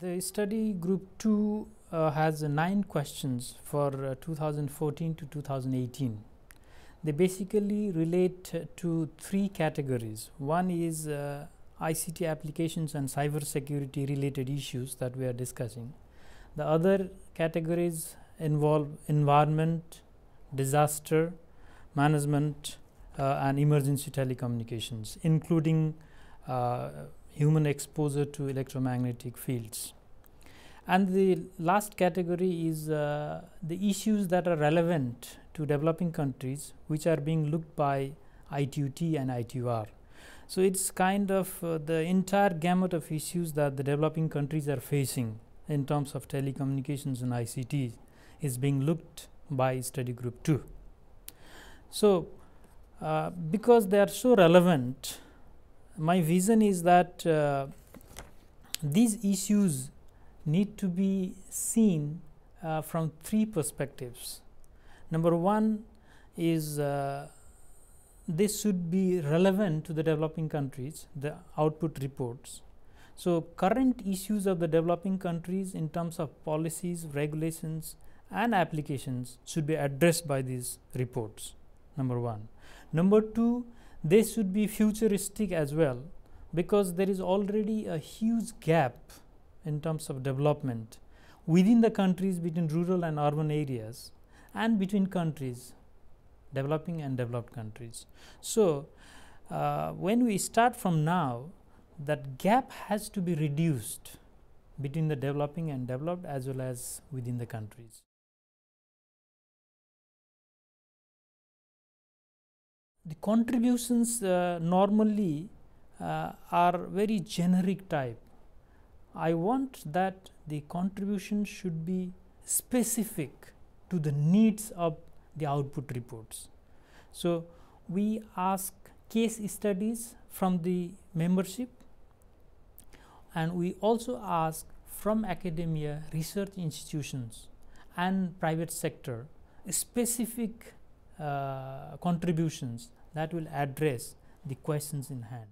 The study group 2 uh, has uh, 9 questions for uh, 2014 to 2018. They basically relate to three categories. One is uh, ICT applications and cyber security related issues that we are discussing. The other categories involve environment, disaster management, uh, and emergency telecommunications, including uh, human exposure to electromagnetic fields. And the last category is uh, the issues that are relevant to developing countries which are being looked by ITUT and ITUR. So it's kind of uh, the entire gamut of issues that the developing countries are facing in terms of telecommunications and ICT is being looked by study group 2. So uh, because they are so relevant my vision is that uh, these issues need to be seen uh, from three perspectives. Number one is uh, this should be relevant to the developing countries, the output reports. So, current issues of the developing countries in terms of policies, regulations and applications should be addressed by these reports, number one. Number two they should be futuristic as well because there is already a huge gap in terms of development within the countries between rural and urban areas and between countries developing and developed countries. So, uh, when we start from now that gap has to be reduced between the developing and developed as well as within the countries. the contributions uh, normally uh, are very generic type. I want that the contribution should be specific to the needs of the output reports. So, we ask case studies from the membership and we also ask from academia research institutions and private sector specific uh, contributions that will address the questions in hand.